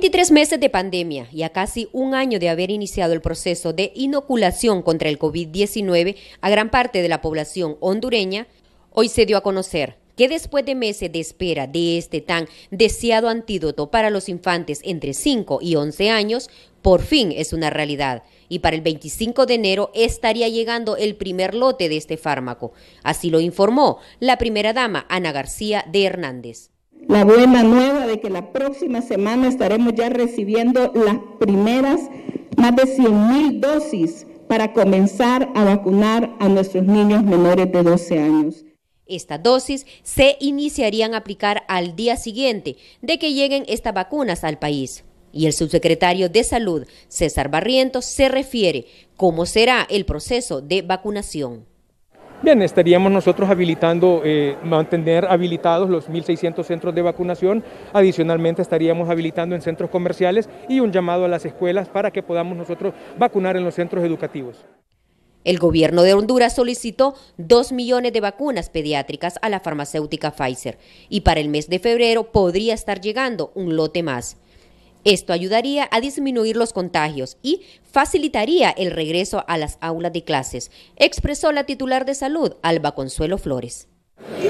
23 meses de pandemia y a casi un año de haber iniciado el proceso de inoculación contra el COVID-19 a gran parte de la población hondureña, hoy se dio a conocer que después de meses de espera de este tan deseado antídoto para los infantes entre 5 y 11 años, por fin es una realidad y para el 25 de enero estaría llegando el primer lote de este fármaco. Así lo informó la primera dama Ana García de Hernández la buena nueva de que la próxima semana estaremos ya recibiendo las primeras más de 100 mil dosis para comenzar a vacunar a nuestros niños menores de 12 años. Estas dosis se iniciarían a aplicar al día siguiente de que lleguen estas vacunas al país. Y el subsecretario de Salud, César Barrientos, se refiere cómo será el proceso de vacunación. Bien, estaríamos nosotros habilitando, eh, mantener habilitados los 1.600 centros de vacunación, adicionalmente estaríamos habilitando en centros comerciales y un llamado a las escuelas para que podamos nosotros vacunar en los centros educativos. El gobierno de Honduras solicitó 2 millones de vacunas pediátricas a la farmacéutica Pfizer y para el mes de febrero podría estar llegando un lote más. Esto ayudaría a disminuir los contagios y facilitaría el regreso a las aulas de clases, expresó la titular de salud, Alba Consuelo Flores.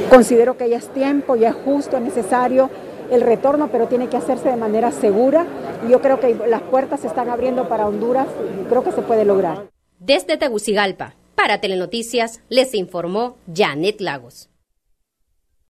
Considero que ya es tiempo, ya es justo, es necesario el retorno, pero tiene que hacerse de manera segura. Y yo creo que las puertas se están abriendo para Honduras y creo que se puede lograr. Desde Tegucigalpa, para Telenoticias, les informó Janet Lagos.